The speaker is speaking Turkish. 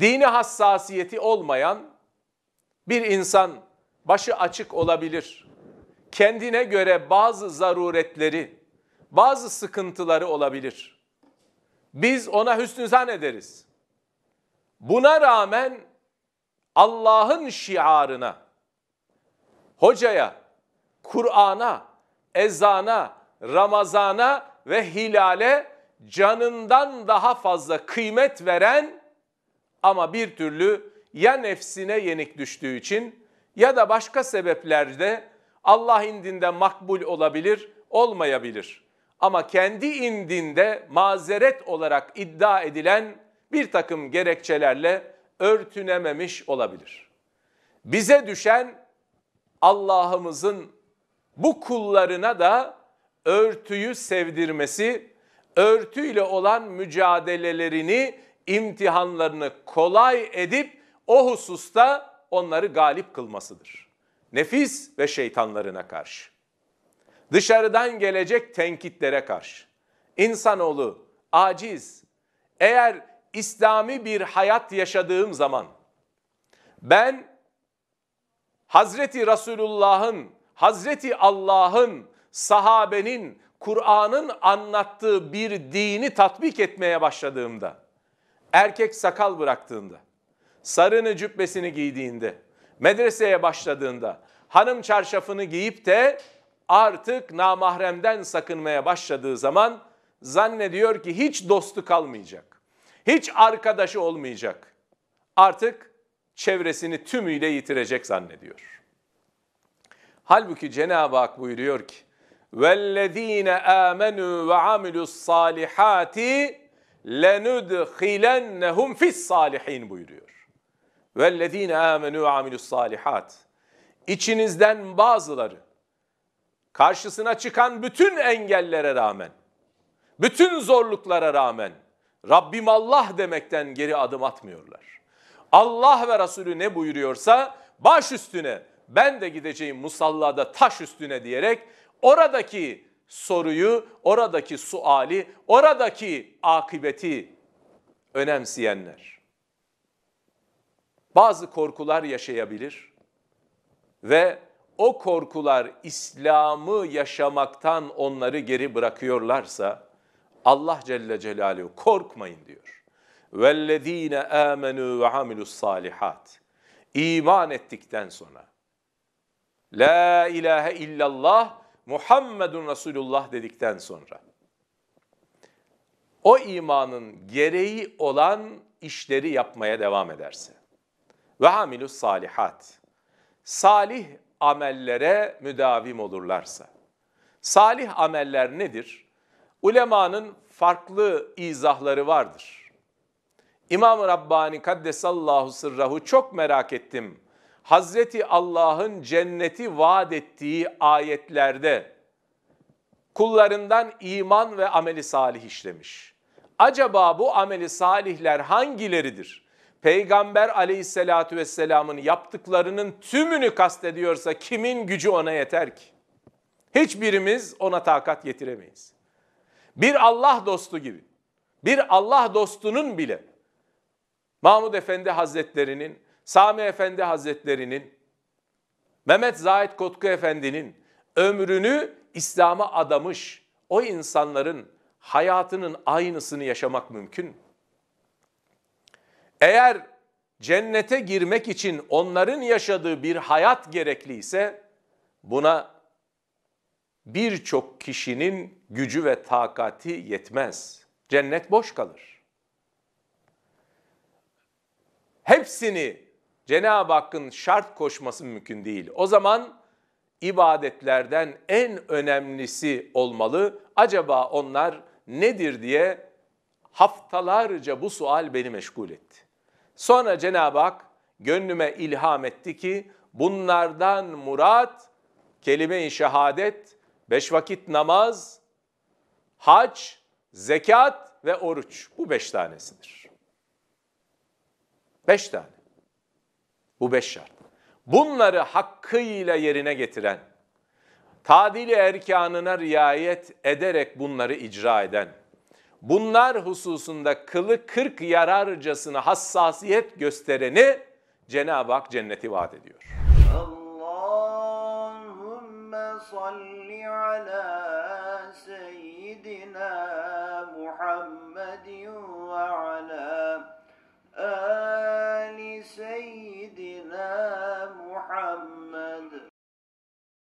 Dini hassasiyeti olmayan bir insan başı açık olabilir. Kendine göre bazı zaruretleri, bazı sıkıntıları olabilir. Biz ona hüsnü zan ederiz. Buna rağmen Allah'ın şiarına, hocaya, Kur'an'a, ezana, Ramazana ve hilale canından daha fazla kıymet veren ama bir türlü ya nefsine yenik düştüğü için ya da başka sebeplerde Allah indinde makbul olabilir, olmayabilir. Ama kendi indinde mazeret olarak iddia edilen bir takım gerekçelerle örtünememiş olabilir. Bize düşen Allah'ımızın bu kullarına da örtüyü sevdirmesi, örtüyle olan mücadelelerini imtihanlarını kolay edip o hususta onları galip kılmasıdır. Nefis ve şeytanlarına karşı. Dışarıdan gelecek tenkitlere karşı. İnsanoğlu aciz. Eğer İslami bir hayat yaşadığım zaman ben Hazreti Resulullah'ın, Hazreti Allah'ın, sahabenin, Kur'an'ın anlattığı bir dini tatbik etmeye başladığımda erkek sakal bıraktığında, sarını cübbesini giydiğinde, medreseye başladığında, hanım çarşafını giyip de artık namahremden sakınmaya başladığı zaman zannediyor ki hiç dostu kalmayacak. Hiç arkadaşı olmayacak. Artık çevresini tümüyle yitirecek zannediyor. Halbuki Cenab-ı Hak buyuruyor ki: "Vellezine amenu ve amilus salihati lenudkhilennehum fis salihin buyuruyor. Vellezine amenu amilus salihat. İçinizden bazıları karşısına çıkan bütün engellere rağmen, bütün zorluklara rağmen Rabbim Allah demekten geri adım atmıyorlar. Allah ve Resulü ne buyuruyorsa baş üstüne ben de gideceğim musallada taş üstüne diyerek oradaki soruyu, oradaki suali, oradaki akıbeti önemseyenler. Bazı korkular yaşayabilir ve o korkular İslam'ı yaşamaktan onları geri bırakıyorlarsa Allah Celle Celaluhu korkmayın diyor. Vellezine amenu ve amilus salihat. İman ettikten sonra la ilahe illallah Muhammedun Resulullah dedikten sonra o imanın gereği olan işleri yapmaya devam ederse ve hamilus salihat salih amellere müdavim olurlarsa salih ameller nedir? Ulemanın farklı izahları vardır. İmam-ı Rabbani Kaddesallahu Sırrahu çok merak ettim Hazreti Allah'ın cenneti vaat ettiği ayetlerde kullarından iman ve ameli salih işlemiş. Acaba bu ameli salihler hangileridir? Peygamber aleyhissalatü vesselamın yaptıklarının tümünü kastediyorsa kimin gücü ona yeter ki? Hiçbirimiz ona takat getiremeyiz. Bir Allah dostu gibi, bir Allah dostunun bile Mahmud Efendi Hazretleri'nin Sami Efendi Hazretlerinin, Mehmet Zahit Kotku Efendi'nin ömrünü İslam'a adamış o insanların hayatının aynısını yaşamak mümkün. Eğer cennete girmek için onların yaşadığı bir hayat gerekliyse buna birçok kişinin gücü ve takati yetmez. Cennet boş kalır. Hepsini Cenab-ı Hakk'ın şart koşması mümkün değil. O zaman ibadetlerden en önemlisi olmalı. Acaba onlar nedir diye haftalarca bu sual beni meşgul etti. Sonra Cenab-ı Hak gönlüme ilham etti ki bunlardan murat kelime-i şehadet, beş vakit namaz, hac, zekat ve oruç. Bu beş tanesidir. Beş tane. Bu beş şart. Bunları hakkıyla yerine getiren, tadili erkanına riayet ederek bunları icra eden, bunlar hususunda kılı kırk yararcasına hassasiyet göstereni Cenab-ı Hak cenneti vaat ediyor. Allahümme salli ala seyyidina Muhammed